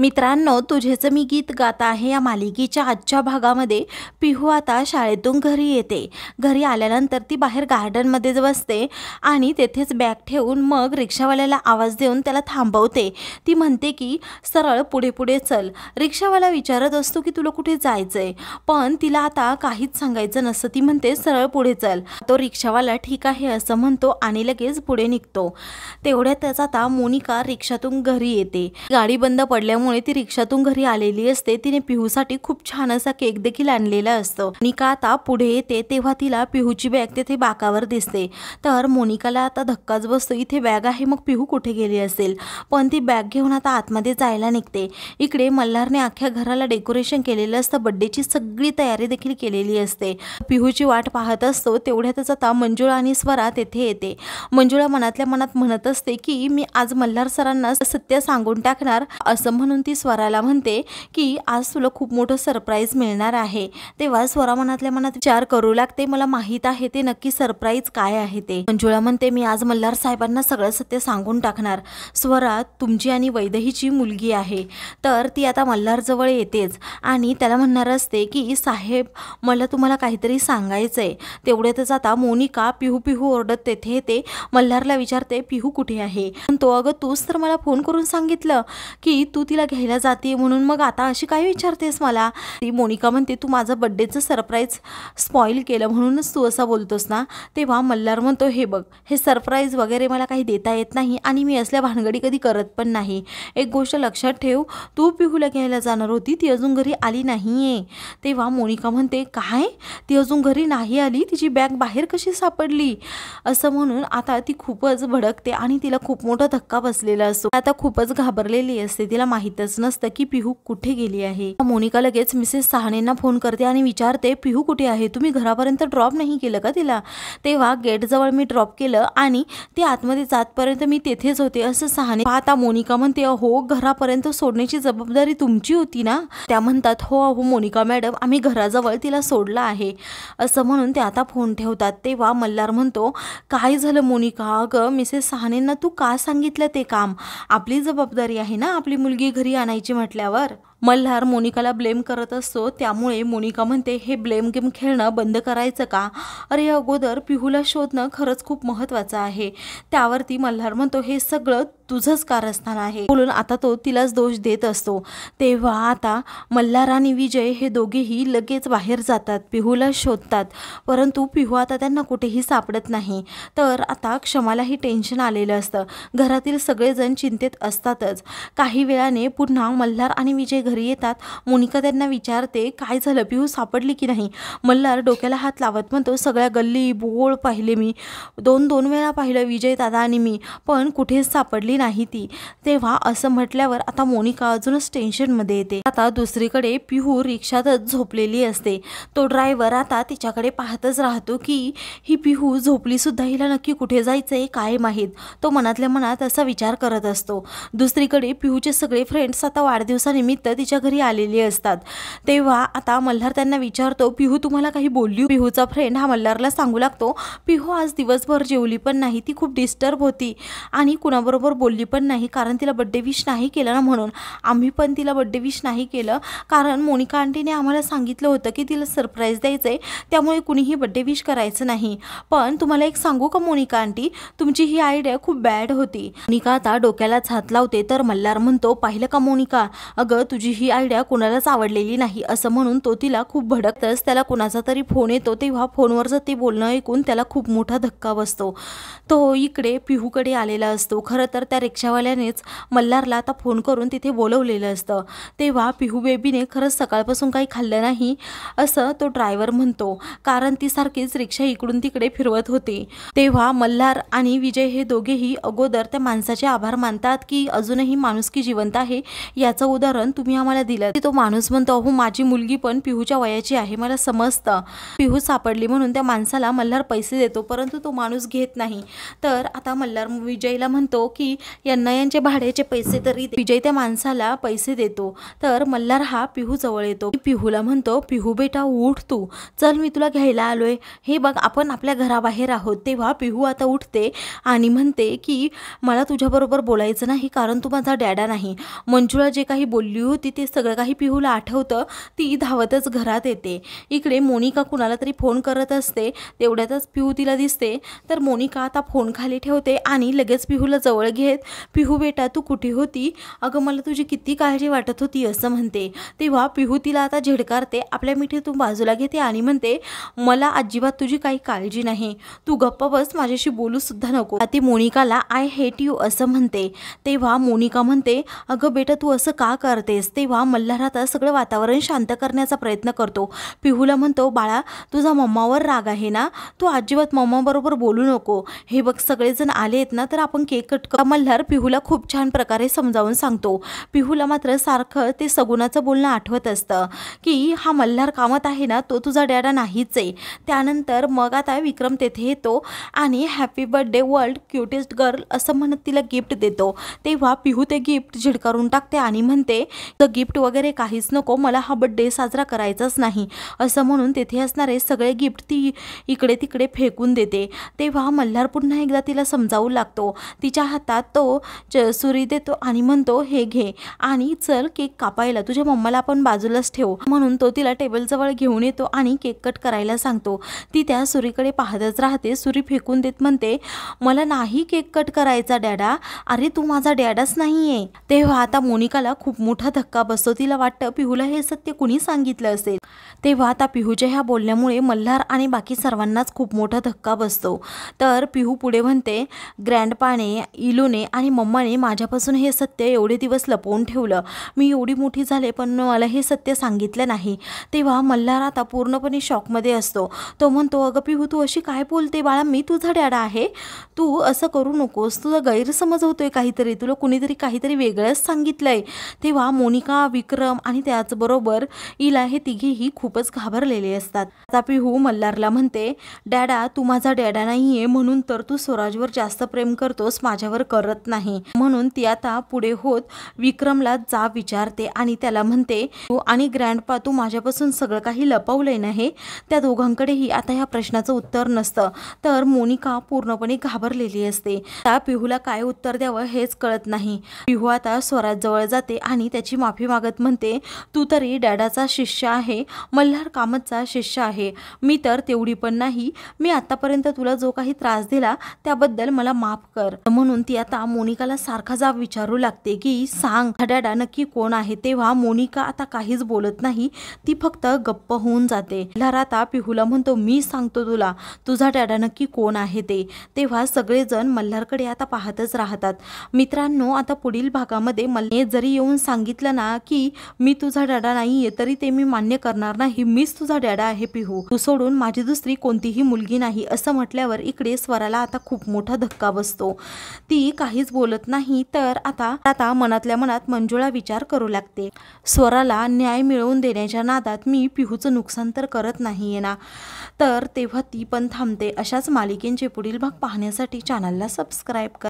मित्रांनो तुझेचं मी गीत गात आहे या मालिकेच्या आजच्या भागामध्ये पिहू आता शाळेतून घरी येते घरी आल्यानंतर ती बाहेर गार्डनमध्ये बसते आणि तेथेच बॅग ठेवून मग रिक्षावाल्याला आवाज देऊन त्याला थांबवते ती म्हणते की सरळ पुढे पुढे चल रिक्षावाला विचारत असतो की तुला कुठे जायचं आहे पण तिला आता काहीच सांगायचं नसतं ती म्हणते सरळ पुढे चल तो रिक्षावाला ठीक आहे असं म्हणतो आणि लगेच पुढे निघतो तेवढ्यातच आता मोनिका रिक्षातून घरी येते गाडी बंद पडल्यामुळे त्यामुळे ती रिक्षातून घरी आलेली असते तिने पिहूसाठी खूप छान असा केक देखील आणलेला असतो निका आता पुढे येते तेव्हा तिला पिहूची बॅग तेथे बाकावर दिसते तर मोनिकाला आता धक्काच बसतो इथे बॅग आहे मग पिहू कुठे गेली असेल पण ती बॅग घेऊन आता आतमध्ये जायला निघते इकडे मल्हारने अख्ख्या घराला डेकोरेशन केलेलं असतं ची सगळी तयारी देखील केलेली असते पिहूची वाट पाहत असतो तेवढ्यातच आता मंजुळा आणि स्वरा तेथे येते मंजुळा मनातल्या मनात म्हणत असते की मी आज मल्हार सरांना सत्य सांगून टाकणार असं म्हणून ती स्वराला म्हणते की आज तुला खूप मोठं सरप्राईज मिळणार आहे तेव्हा स्वरा मनातल्या मनात विचार करू लागते मला माहीत आहे ते नक्की सरप्राईज काय आहे ते मंजुळा म्हणते मी आज मल्हार साहेबांना सगळं सत्य सांगून टाकणार स्वरा तुमची आणि वैदहीची मुलगी आहे तर ती आता जवळ येतेच आणि त्याला म्हणणार असते की साहेब मला तुम्हाला काहीतरी सांगायचं आहे तेवढ्यातच आता मोनिका पिहू पिहू ओरडत तेथे येते मल्हारला विचारते पिहू कुठे आहे पण तो अगं तूच तर मला फोन करून सांगितलं की तू तिला बर्थडेला घ्यायला जाते म्हणून मग आता अशी काय विचारतेस मला ती मोनिका म्हणते तू माझं बड्डेचं सरप्राईज स्पॉईल केलं म्हणूनच तू असं बोलतोस ना तेव्हा मल्हार म्हणतो हे बघ हे सरप्राईज वगैरे मला काही देता येत नाही आणि मी असल्या भानगडी कधी करत पण नाही एक गोष्ट लक्षात ठेव तू पिहूला घ्यायला जाणार होती ती अजून घरी आली नाही आहे तेव्हा मोनिका म्हणते काय ती अजून घरी नाही आली तिची बॅग बाहेर कशी सापडली असं म्हणून आता ती खूपच भडकते आणि तिला खूप मोठा धक्का बसलेला असतो आता खूपच घाबरलेली असते तिला माहिती माहीतच नसतं की पिहू कुठे गेली आहे मोनिका लगेच मिसेस सहानेंना फोन करते आणि विचारते पिहू कुठे आहे तुम्ही घरापर्यंत ड्रॉप नाही केलं का तिला तेव्हा गेटजवळ मी ड्रॉप केलं आणि ते आतमध्ये जातपर्यंत मी तेथेच होते असं सहाने आता मोनिका म्हणते हो घरापर्यंत सोडण्याची जबाबदारी तुमची होती ना त्या म्हणतात हो अहो मोनिका मॅडम आम्ही घराजवळ तिला सोडला आहे असं म्हणून ते आता फोन ठेवतात तेव्हा मल्हार म्हणतो काय झालं मोनिका अगं मिसेस सहानेंना तू का सांगितलं ते काम आपली जबाबदारी आहे ना आपली मुलगी घरी घरी आणायची म्हटल्यावर मल्हार मोनिकाला ब्लेम करत असतो त्यामुळे मोनिका म्हणते हे ब्लेम गेम खेळणं बंद करायचं का अरे अगोदर पिहूला शोधणं खरंच खूप महत्त्वाचं आहे त्यावरती मल्हार म्हणतो हे सगळं तुझंच कारस्थान आहे बोलून आता तो तिलाच दोष देत असतो तेव्हा आता मल्हार आणि विजय हे दोघेही लगेच बाहेर जातात पिहूला शोधतात परंतु पिहू आता त्यांना कुठेही सापडत नाही तर आता क्षमालाही टेन्शन आलेलं असतं घरातील सगळेजण चिंतेत असतातच काही वेळाने पुन्हा मल्हार आणि विजय घरी येतात मोनिका त्यांना विचारते काय झालं पिहू सापडली की नाही मल्हार डोक्याला हात लावत म्हणतो सगळ्या गल्ली बोळ पाहिले मी दोन दोन वेळा पाहिलं विजय दादा आणि मी पण कुठेच सापडली नाही ती तेव्हा असं म्हटल्यावर आता मोनिका अजूनच टेन्शनमध्ये येते आता दुसरीकडे पिहू रिक्षातच झोपलेली असते तो ड्रायव्हर आता तिच्याकडे पाहतच राहतो की ही पिहू झोपलीसुद्धा हिला नक्की कुठे जायचं आहे काय माहीत तो मनातल्या मनात असा विचार करत असतो दुसरीकडे पिहूचे सगळे फ्रेंड्स आता वाढदिवसानिमित्त तिच्या घरी आलेली असतात तेव्हा आता मल्हार त्यांना विचारतो पिहू तुम्हाला काही बोलली पिहूचा फ्रेंड हा मल्हारला सांगू लागतो पिहू आज दिवसभर जेवली पण नाही ती खूप डिस्टर्ब होती आणि कुणाबरोबर बोलली पण नाही कारण तिला बड्डे विश नाही केलं ना म्हणून आम्ही पण तिला बड्डे विश नाही केलं कारण मोनिका आंटीने आम्हाला सांगितलं होतं की तिला सरप्राईज द्यायचं आहे त्यामुळे कुणीही बड्डे विश करायचं नाही पण तुम्हाला एक सांगू का मोनिका आंटी तुमची ही आयडिया खूप बॅड होती मोनिका आता डोक्याला हात लावते तर मल्हार म्हणतो पाहिलं का मोनिका अगं तुझी तुझी ही आयडिया कुणालाच आवडलेली नाही असं म्हणून तो तिला खूप भडकतच त्याला कोणाचा तरी फोन येतो तेव्हा फोनवरचं ते बोलणं ऐकून त्याला खूप मोठा धक्का बसतो तो इकडे पिहूकडे आलेला असतो खरं तर त्या रिक्षावाल्यानेच मल्हारला आता फोन करून तिथे बोलवलेलं असतं तेव्हा पिहू बेबीने खरंच सकाळपासून काही खाल्लं नाही असं तो ड्रायव्हर म्हणतो कारण ती सारखीच रिक्षा इकडून तिकडे फिरवत होती तेव्हा मल्हार आणि विजय हे दोघेही अगोदर त्या माणसाचे आभार मानतात की अजूनही माणुसकी जिवंत आहे याचं उदाहरण तुम्ही तुम्ही आम्हाला दिला तो माणूस म्हणतो अहो माझी मुलगी पण पिहूच्या वयाची आहे मला समजतं पिहू सापडली म्हणून त्या माणसाला मल्हार पैसे देतो परंतु तो माणूस घेत नाही तर आता मल्हार विजयला म्हणतो की यांना यांचे भाड्याचे पैसे तरी विजय त्या माणसाला पैसे देतो तर मल्हार हा पिहू जवळ येतो पिहूला म्हणतो पिहू बेटा उठ तू चल मी तुला घ्यायला आलोय हे बघ आपण आपल्या घराबाहेर आहोत तेव्हा पिहू आता उठते आणि म्हणते की मला तुझ्याबरोबर बोलायचं नाही कारण तू माझा डॅडा नाही मंजुळा जे काही बोलली होती होती ते सगळं काही पिहूला आठवतं ती धावतच घरात येते इकडे मोनिका कुणाला तरी फोन करत असते तेवढ्यातच पिहू तिला दिसते तर मोनिका आता फोन खाली ठेवते आणि लगेच पिहूला जवळ घेत पिहू बेटा तू कुठे होती अगं मला तुझी किती काळजी वाटत होती असं म्हणते तेव्हा पिहू तिला आता झिडकारते आपल्या मिठी तू बाजूला घेते आणि म्हणते मला अजिबात तुझी काही काळजी नाही तू गप्प बस माझ्याशी बोलूसुद्धा नको ती मोनिकाला आय हेट यू असं म्हणते तेव्हा मोनिका म्हणते अगं बेटा तू असं का करतेस तेव्हा मल्हार आता सगळं वातावरण शांत करण्याचा प्रयत्न करतो पिहूला म्हणतो बाळा तुझा मम्मावर राग आहे ना तू अजिबात मम्माबरोबर बोलू नको हे बघ सगळेजण आले आहेत ना तर आपण केक कट मल्हार पिहूला खूप छान प्रकारे समजावून सांगतो पिहूला मात्र सारखं ते सगुणाचं बोलणं आठवत असतं की हा मल्हार कामत आहे ना तो तुझा डॅडा नाहीच आहे त्यानंतर मग आता विक्रम तेथे येतो आणि happy birthday world cutest girl असं म्हणत तिला गिफ्ट देतो तेव्हा पिहू ते गिफ्ट झिडकारून टाकते आणि म्हणते गिफ्ट वगैरे काहीच नको मला हा बड्डे साजरा करायचाच नाही असं म्हणून तेथे असणारे सगळे गिफ्ट ती इकडे तिकडे फेकून देते तेव्हा मल्हार पुन्हा एकदा तिला समजावू लागतो तिच्या हातात तो सुरी देतो आणि म्हणतो हे घे आणि चल केक कापायला तुझ्या मम्माला आपण बाजूलाच ठेव म्हणून तो तिला टेबलजवळ घेऊन येतो आणि केक कट करायला सांगतो ती त्या सुरीकडे पाहतच राहते सुरी फेकून देत म्हणते मला नाही केक कट करायचा डॅडा अरे तू माझा डॅडाच नाही तेव्हा आता मोनिकाला खूप मोठा धक्का धक्का बसतो तिला वाटतं पिहूला हे सत्य कुणी सांगितलं असेल तेव्हा आता पिहूच्या ह्या बोलण्यामुळे मल्हार आणि बाकी सर्वांनाच खूप मोठा धक्का बसतो तर पिहू पुढे म्हणते ग्रँडपाने इलूने आणि मम्माने माझ्यापासून हे सत्य एवढे दिवस लपवून ठेवलं मी एवढी मोठी झाले पण मला हे सत्य सांगितलं नाही तेव्हा मल्हार आता पूर्णपणे शॉकमध्ये असतो तो म्हणतो अगं पिहू तू अशी काय बोलते बाळा मी तुझा डॅडा आहे तू असं करू नकोस तुझा गैरसमज होतोय काहीतरी तुला कुणीतरी काहीतरी वेगळंच सांगितलंय तेव्हा मोनिका मोनिका विक्रम आणि त्याचबरोबर इला हे तिघेही खूपच घाबरलेले असतात आता पिहू मल्हारला म्हणते डॅडा तू माझा डॅडा नाहीये म्हणून तर तू स्वराजवर जास्त प्रेम करतोस माझ्यावर करत नाही म्हणून ती आता पुढे होत विक्रमला जा विचारते आणि त्याला म्हणते तू आणि ग्रँडपा तू माझ्यापासून सगळं काही लपवलंय नाही त्या दोघांकडेही आता ह्या प्रश्नाचं उत्तर नसतं तर मोनिका पूर्णपणे घाबरलेली असते त्या पिहूला काय उत्तर द्यावं हेच कळत नाही पिहू आता स्वराज जवळ जाते आणि त्याची माफी माफी मागत म्हणते तू तरी डॅडाचा शिष्य आहे मल्हार कामतचा शिष्य आहे मी तर तेवढी पण नाही मी आतापर्यंत तुला जो काही त्रास दिला त्याबद्दल मला माफ कर म्हणून ती आता मोनिकाला सारखा जाब विचारू लागते की सांग डॅडा नक्की कोण आहे तेव्हा मोनिका आता काहीच बोलत नाही ती फक्त गप्प होऊन जाते मल्हार आता पिहूला म्हणतो मी सांगतो तुला तुझा डॅडा नक्की कोण आहे ते तेव्हा सगळेजण मल्हारकडे आता पाहतच राहतात मित्रांनो आता पुढील भागामध्ये मल्हे जरी येऊन सांगितलं ना की मी तुझा डॅडा नाहीये तरी ते मी मान्य करणार नाही मीच तुझा डॅडा आहे पिहू तू सोडून माझी दुसरी कोणतीही मुलगी नाही असं म्हटल्यावर इकडे स्वराला आता खूप मोठा धक्का बसतो ती काहीच बोलत नाही तर आता आता मनातल्या मनात मंजुळा विचार करू लागते स्वराला न्याय मिळवून देण्याच्या नादात मी पिहूचं नुकसान तर करत नाही ना तर तेव्हा ती पण थांबते अशाच मालिकेंचे पुढील भाग पाहण्यासाठी चॅनलला सबस्क्राईब करा